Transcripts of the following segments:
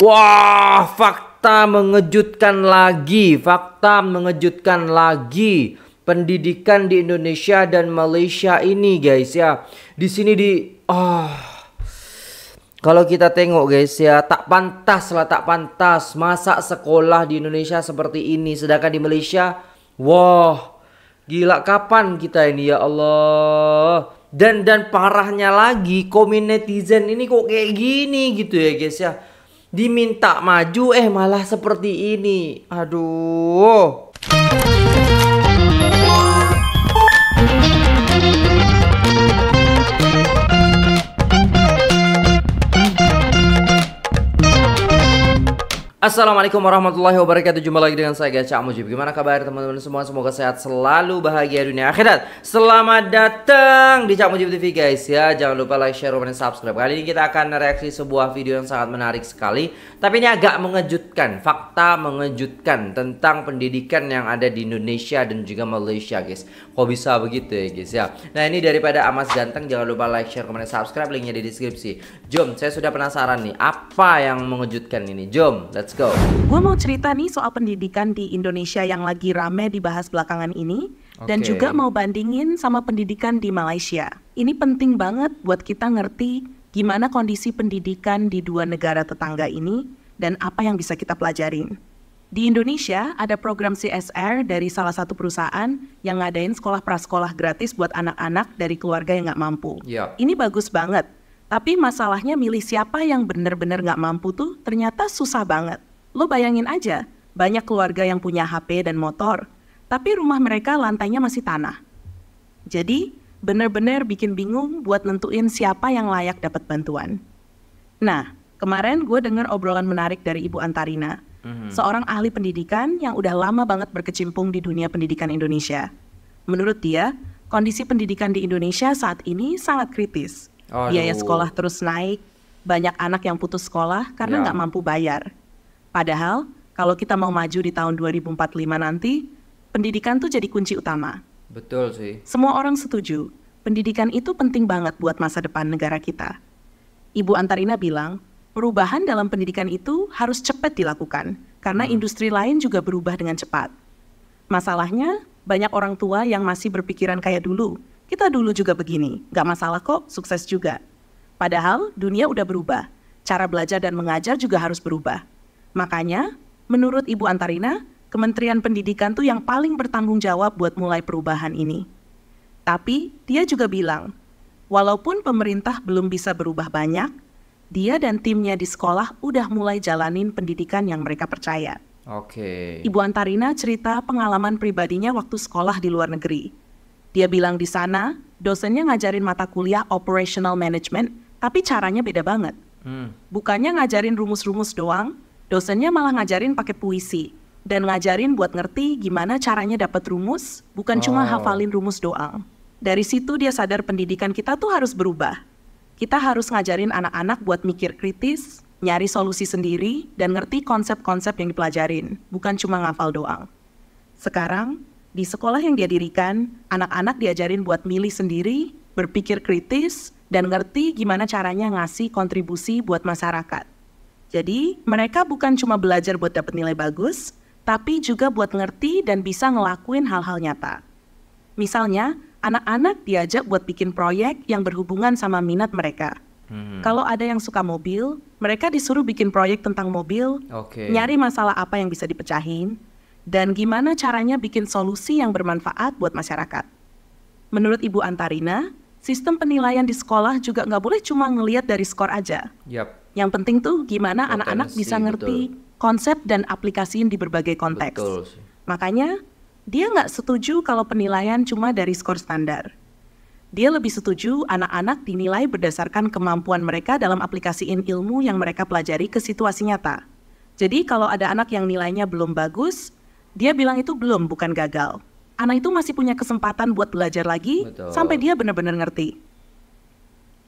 Wah, fakta mengejutkan lagi, fakta mengejutkan lagi. Pendidikan di Indonesia dan Malaysia ini, guys ya. Di sini di oh. kalau kita tengok guys ya, tak pantas lah, tak pantas masa sekolah di Indonesia seperti ini sedangkan di Malaysia wah, gila kapan kita ini ya Allah. Dan dan parahnya lagi, komen netizen ini kok kayak gini gitu ya guys ya diminta maju eh malah seperti ini. Aduh. Assalamualaikum warahmatullahi wabarakatuh Jumpa lagi dengan saya Gacha Mujib Gimana kabar teman-teman semua Semoga sehat selalu bahagia dunia akhirat Selamat datang di Cak Mujib TV guys ya Jangan lupa like, share, komen, subscribe Kali ini kita akan reaksi sebuah video yang sangat menarik sekali Tapi ini agak mengejutkan Fakta mengejutkan Tentang pendidikan yang ada di Indonesia dan juga Malaysia guys Kok bisa begitu ya guys ya Nah ini daripada Amas Ganteng Jangan lupa like, share, komen, subscribe Linknya di deskripsi Jom saya sudah penasaran nih Apa yang mengejutkan ini Jom let's Let's go. Gue mau cerita nih soal pendidikan di Indonesia yang lagi rame dibahas belakangan ini okay. dan juga mau bandingin sama pendidikan di Malaysia. Ini penting banget buat kita ngerti gimana kondisi pendidikan di dua negara tetangga ini dan apa yang bisa kita pelajarin. Di Indonesia ada program CSR dari salah satu perusahaan yang ngadain sekolah prasekolah gratis buat anak-anak dari keluarga yang nggak mampu. Yeah. Ini bagus banget tapi masalahnya milih siapa yang benar-benar nggak mampu tuh ternyata susah banget. Lo bayangin aja, banyak keluarga yang punya HP dan motor, tapi rumah mereka lantainya masih tanah. Jadi, benar-benar bikin bingung buat nentuin siapa yang layak dapat bantuan. Nah, kemarin gue denger obrolan menarik dari Ibu Antarina, mhm. seorang ahli pendidikan yang udah lama banget berkecimpung di dunia pendidikan Indonesia. Menurut dia, kondisi pendidikan di Indonesia saat ini sangat kritis Aduh. biaya sekolah terus naik, banyak anak yang putus sekolah karena ya. nggak ya. mampu bayar. Padahal kalau kita mau maju di tahun 2045 nanti, pendidikan tuh jadi kunci utama. Betul sih. Semua orang setuju, pendidikan itu penting banget buat masa depan negara kita. Ibu Antarina bilang, perubahan dalam pendidikan itu harus cepat dilakukan karena hmm. industri lain juga berubah dengan cepat. Masalahnya, banyak orang tua yang masih berpikiran kayak dulu, kita dulu juga begini, gak masalah kok, sukses juga. Padahal dunia udah berubah, cara belajar dan mengajar juga harus berubah. Makanya, menurut Ibu Antarina, Kementerian Pendidikan tuh yang paling bertanggung jawab buat mulai perubahan ini. Tapi, dia juga bilang, walaupun pemerintah belum bisa berubah banyak, dia dan timnya di sekolah udah mulai jalanin pendidikan yang mereka percaya. Oke. Okay. Ibu Antarina cerita pengalaman pribadinya waktu sekolah di luar negeri. Dia bilang di sana, dosennya ngajarin mata kuliah operational management, tapi caranya beda banget. Hmm. Bukannya ngajarin rumus-rumus doang, dosennya malah ngajarin pakai puisi dan ngajarin buat ngerti gimana caranya dapat rumus, bukan oh. cuma hafalin rumus doang. Dari situ dia sadar pendidikan kita tuh harus berubah. Kita harus ngajarin anak-anak buat mikir kritis, nyari solusi sendiri, dan ngerti konsep-konsep yang dipelajarin, bukan cuma ngafal doang. Sekarang, di sekolah yang dia dirikan, anak-anak diajarin buat milih sendiri, berpikir kritis, dan ngerti gimana caranya ngasih kontribusi buat masyarakat. Jadi, mereka bukan cuma belajar buat dapat nilai bagus, tapi juga buat ngerti dan bisa ngelakuin hal-hal nyata. Misalnya, anak-anak diajak buat bikin proyek yang berhubungan sama minat mereka. Hmm. Kalau ada yang suka mobil, mereka disuruh bikin proyek tentang mobil, okay. nyari masalah apa yang bisa dipecahin, dan gimana caranya bikin solusi yang bermanfaat buat masyarakat. Menurut Ibu Antarina, sistem penilaian di sekolah juga nggak boleh cuma ngelihat dari skor aja. Yep. Yang penting tuh gimana anak-anak bisa ngerti betul. konsep dan aplikasiin di berbagai konteks. Betul Makanya dia nggak setuju kalau penilaian cuma dari skor standar. Dia lebih setuju anak-anak dinilai berdasarkan kemampuan mereka dalam aplikasiin ilmu yang mereka pelajari ke situasi nyata. Jadi kalau ada anak yang nilainya belum bagus, dia bilang itu belum, bukan gagal. Anak itu masih punya kesempatan buat belajar lagi Betul. sampai dia benar-benar ngerti.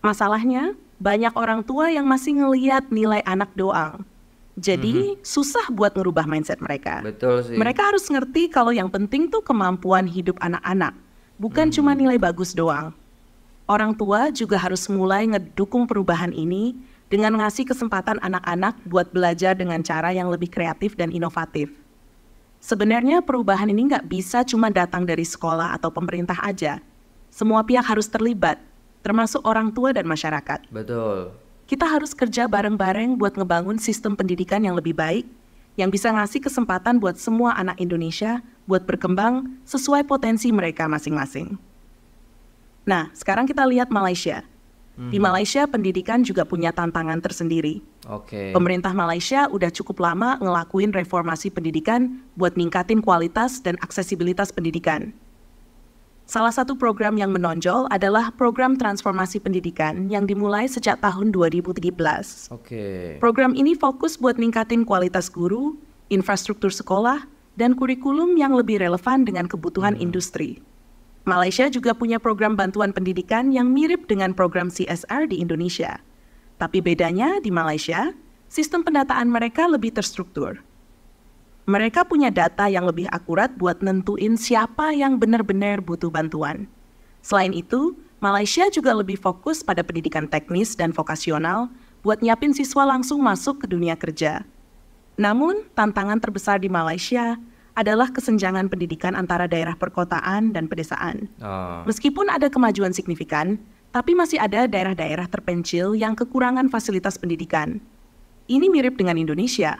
Masalahnya, banyak orang tua yang masih ngeliat nilai anak doang. Jadi mm-hmm. susah buat ngerubah mindset mereka. Betul sih. Mereka harus ngerti kalau yang penting tuh kemampuan hidup anak-anak, bukan mm-hmm. cuma nilai bagus doang. Orang tua juga harus mulai ngedukung perubahan ini dengan ngasih kesempatan anak-anak buat belajar dengan cara yang lebih kreatif dan inovatif. Sebenarnya perubahan ini nggak bisa cuma datang dari sekolah atau pemerintah aja. Semua pihak harus terlibat, termasuk orang tua dan masyarakat. Betul. Kita harus kerja bareng-bareng buat ngebangun sistem pendidikan yang lebih baik, yang bisa ngasih kesempatan buat semua anak Indonesia buat berkembang sesuai potensi mereka masing-masing. Nah, sekarang kita lihat Malaysia. Di hmm. Malaysia pendidikan juga punya tantangan tersendiri. Oke. Okay. Pemerintah Malaysia udah cukup lama ngelakuin reformasi pendidikan buat ningkatin kualitas dan aksesibilitas pendidikan. Salah satu program yang menonjol adalah program transformasi pendidikan yang dimulai sejak tahun 2013. Oke. Okay. Program ini fokus buat ningkatin kualitas guru, infrastruktur sekolah, dan kurikulum yang lebih relevan dengan kebutuhan hmm. industri. Malaysia juga punya program bantuan pendidikan yang mirip dengan program CSR di Indonesia. Tapi bedanya di Malaysia, sistem pendataan mereka lebih terstruktur. Mereka punya data yang lebih akurat buat nentuin siapa yang benar-benar butuh bantuan. Selain itu, Malaysia juga lebih fokus pada pendidikan teknis dan vokasional buat nyiapin siswa langsung masuk ke dunia kerja. Namun, tantangan terbesar di Malaysia adalah kesenjangan pendidikan antara daerah perkotaan dan pedesaan. Oh. Meskipun ada kemajuan signifikan, tapi masih ada daerah-daerah terpencil yang kekurangan fasilitas pendidikan. Ini mirip dengan Indonesia,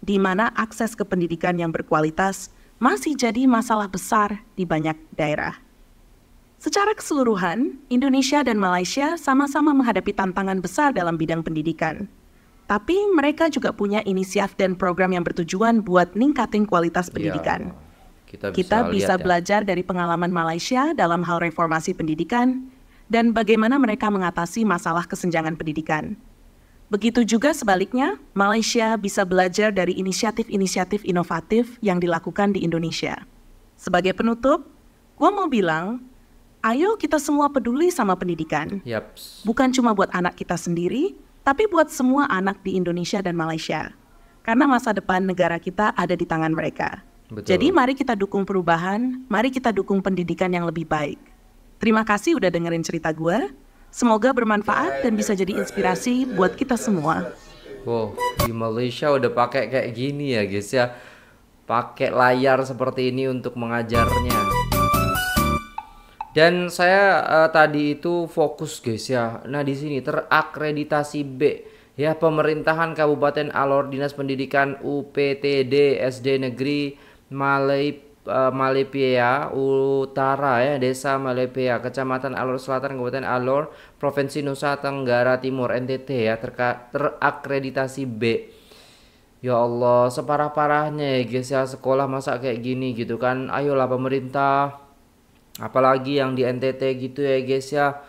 di mana akses ke pendidikan yang berkualitas masih jadi masalah besar di banyak daerah. Secara keseluruhan, Indonesia dan Malaysia sama-sama menghadapi tantangan besar dalam bidang pendidikan tapi mereka juga punya inisiatif dan program yang bertujuan buat ningkatin kualitas iya. pendidikan. Ya, kita bisa, kita bisa lihat, ya. belajar ya. dari pengalaman Malaysia dalam hal reformasi pendidikan dan bagaimana mereka mengatasi masalah kesenjangan pendidikan. Begitu juga sebaliknya, Malaysia bisa belajar dari inisiatif-inisiatif inovatif yang dilakukan di Indonesia. Sebagai penutup, gue mau bilang, ayo kita semua peduli sama pendidikan. Yep. Bukan cuma buat anak kita sendiri, tapi buat semua anak di Indonesia dan Malaysia. Karena masa depan negara kita ada di tangan mereka. Betul. Jadi mari kita dukung perubahan, mari kita dukung pendidikan yang lebih baik. Terima kasih udah dengerin cerita gue. Semoga bermanfaat dan bisa jadi inspirasi buat kita semua. Wow, di Malaysia udah pakai kayak gini ya guys ya. Pakai layar seperti ini untuk mengajarnya. Dan saya uh, tadi itu fokus guys ya. Nah di sini terakreditasi B ya pemerintahan Kabupaten Alor Dinas Pendidikan UPTD SD Negeri Malay uh, eh, Malepia Utara ya Desa Malepia Kecamatan Alor Selatan Kabupaten Alor Provinsi Nusa Tenggara Timur NTT ya terka, terakreditasi B. Ya Allah, separah-parahnya ya guys ya sekolah masa kayak gini gitu kan. Ayolah pemerintah apalagi yang di NTT gitu ya guys ya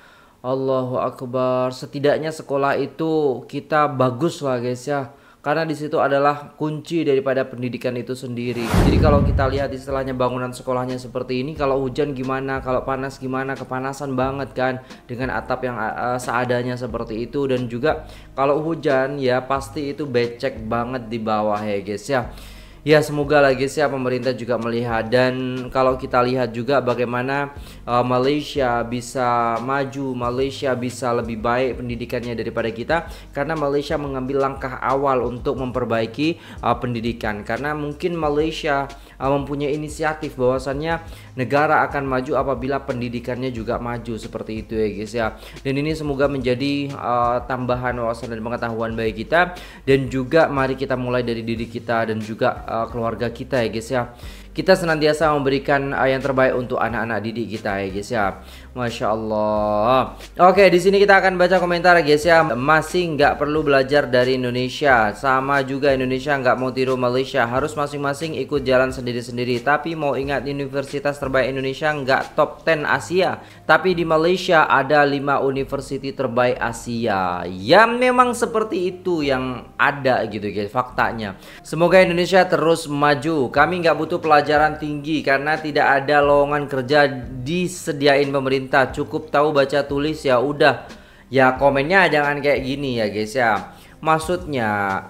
Allahu Akbar setidaknya sekolah itu kita bagus lah guys ya karena di situ adalah kunci daripada pendidikan itu sendiri. Jadi kalau kita lihat istilahnya bangunan sekolahnya seperti ini, kalau hujan gimana, kalau panas gimana, kepanasan banget kan dengan atap yang uh, seadanya seperti itu dan juga kalau hujan ya pasti itu becek banget di bawah ya guys ya ya semoga lagi sih pemerintah juga melihat dan kalau kita lihat juga bagaimana uh, Malaysia bisa maju, Malaysia bisa lebih baik pendidikannya daripada kita karena Malaysia mengambil langkah awal untuk memperbaiki uh, pendidikan karena mungkin Malaysia uh, mempunyai inisiatif bahwasannya negara akan maju apabila pendidikannya juga maju seperti itu ya guys ya. Dan ini semoga menjadi uh, tambahan wawasan dan pengetahuan bagi kita dan juga mari kita mulai dari diri kita dan juga uh, Eh, keluarga kita ya guys ya kita senantiasa memberikan uh, yang terbaik untuk anak-anak didik kita ya guys ya. Masya Allah. Oke, di sini kita akan baca komentar guys ya. Masih nggak perlu belajar dari Indonesia. Sama juga Indonesia nggak mau tiru Malaysia. Harus masing-masing ikut jalan sendiri-sendiri. Tapi mau ingat universitas terbaik Indonesia nggak top 10 Asia. Tapi di Malaysia ada 5 universitas terbaik Asia. Ya memang seperti itu yang ada gitu guys faktanya. Semoga Indonesia terus maju. Kami nggak butuh pelajar pelajaran tinggi karena tidak ada lowongan kerja disediain pemerintah. Cukup tahu baca tulis ya udah. Ya komennya jangan kayak gini ya guys ya. Maksudnya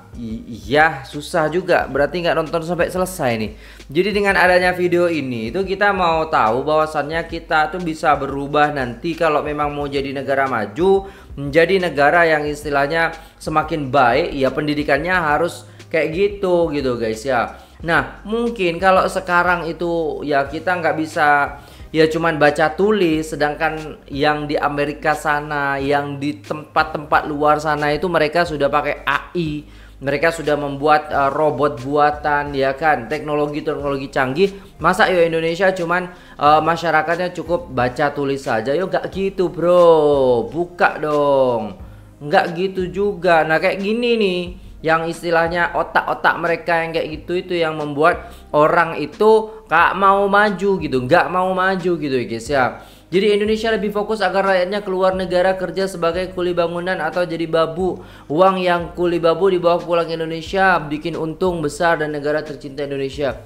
iya susah juga berarti nggak nonton sampai selesai nih. Jadi dengan adanya video ini itu kita mau tahu bahwasannya kita tuh bisa berubah nanti kalau memang mau jadi negara maju menjadi negara yang istilahnya semakin baik ya pendidikannya harus kayak gitu gitu guys ya Nah, mungkin kalau sekarang itu ya kita nggak bisa ya cuman baca tulis, sedangkan yang di Amerika sana, yang di tempat-tempat luar sana itu mereka sudah pakai AI, mereka sudah membuat uh, robot buatan ya kan, teknologi-teknologi canggih. Masa yo Indonesia cuman uh, masyarakatnya cukup baca tulis saja, yo nggak gitu bro, buka dong, nggak gitu juga. Nah kayak gini nih yang istilahnya otak-otak mereka yang kayak gitu itu yang membuat orang itu gak mau maju gitu gak mau maju gitu ya guys ya jadi Indonesia lebih fokus agar rakyatnya keluar negara kerja sebagai kuli bangunan atau jadi babu. Uang yang kuli babu dibawa pulang Indonesia bikin untung besar dan negara tercinta Indonesia.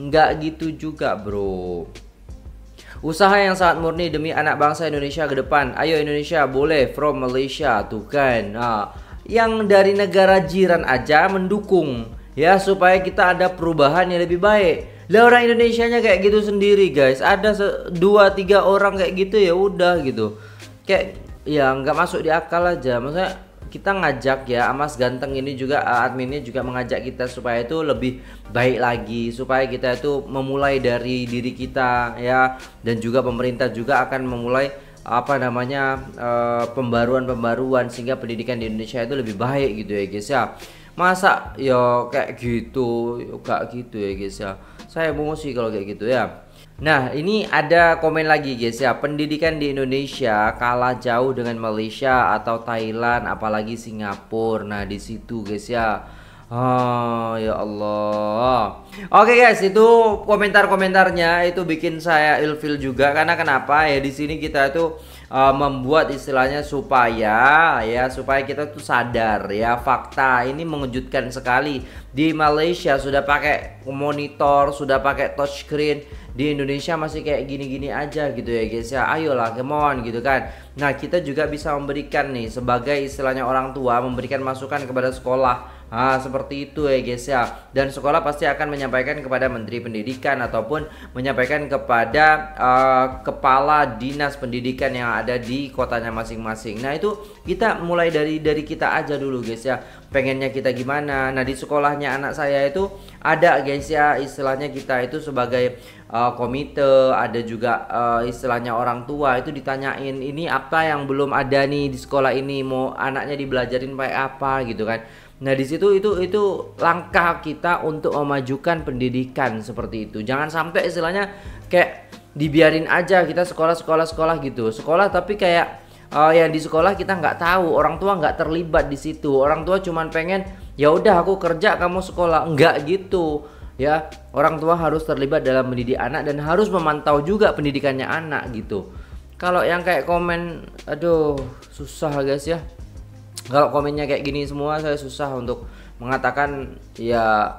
Gak gitu juga bro. Usaha yang sangat murni demi anak bangsa Indonesia ke depan. Ayo Indonesia boleh from Malaysia tuh kan. Nah, yang dari negara jiran aja mendukung ya supaya kita ada perubahan yang lebih baik. Lah orang Indonesia nya kayak gitu sendiri guys. Ada dua tiga orang kayak gitu ya udah gitu. Kayak ya nggak masuk di akal aja. Maksudnya kita ngajak ya Amas Ganteng ini juga eh, adminnya juga mengajak kita supaya itu lebih baik lagi supaya kita itu memulai dari diri kita ya dan juga pemerintah juga akan memulai apa namanya eh, pembaruan-pembaruan sehingga pendidikan di Indonesia itu lebih baik gitu ya guys ya masa ya kayak gitu ya gak gitu ya guys ya saya emosi kalau kayak gitu ya Nah ini ada komen lagi guys ya Pendidikan di Indonesia kalah jauh dengan Malaysia atau Thailand apalagi Singapura Nah disitu guys ya Oh ya Allah. Oke guys, itu komentar-komentarnya itu bikin saya ilfil juga karena kenapa ya di sini kita itu uh, membuat istilahnya supaya ya supaya kita tuh sadar ya fakta ini mengejutkan sekali di Malaysia sudah pakai monitor, sudah pakai touchscreen di Indonesia masih kayak gini-gini aja gitu ya guys ya ayolah come on gitu kan nah kita juga bisa memberikan nih sebagai istilahnya orang tua memberikan masukan kepada sekolah Ah, seperti itu ya guys ya. Dan sekolah pasti akan menyampaikan kepada Menteri Pendidikan ataupun menyampaikan kepada uh, kepala dinas pendidikan yang ada di kotanya masing-masing. Nah, itu kita mulai dari dari kita aja dulu guys ya. Pengennya kita gimana? Nah, di sekolahnya anak saya itu ada guys ya istilahnya kita itu sebagai uh, komite, ada juga uh, istilahnya orang tua itu ditanyain ini apa yang belum ada nih di sekolah ini mau anaknya dibelajarin pakai apa gitu kan. Nah, di situ itu itu langkah kita untuk memajukan pendidikan seperti itu. Jangan sampai istilahnya kayak dibiarin aja kita sekolah sekolah sekolah gitu. Sekolah tapi kayak uh, yang di sekolah kita nggak tahu, orang tua nggak terlibat di situ. Orang tua cuman pengen ya udah aku kerja kamu sekolah. Enggak gitu. Ya, orang tua harus terlibat dalam mendidik anak dan harus memantau juga pendidikannya anak gitu. Kalau yang kayak komen aduh susah guys ya kalau komennya kayak gini semua saya susah untuk mengatakan ya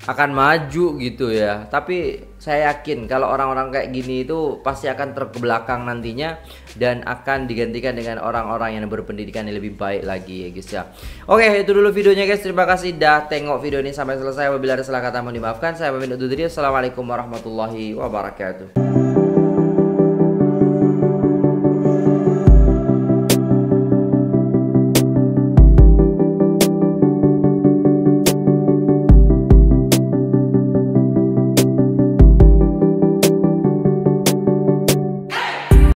akan maju gitu ya tapi saya yakin kalau orang-orang kayak gini itu pasti akan terkebelakang nantinya dan akan digantikan dengan orang-orang yang berpendidikan yang lebih baik lagi ya guys ya oke itu dulu videonya guys terima kasih dah tengok video ini sampai selesai apabila ada salah kata mohon dimaafkan saya pamit undur diri assalamualaikum warahmatullahi wabarakatuh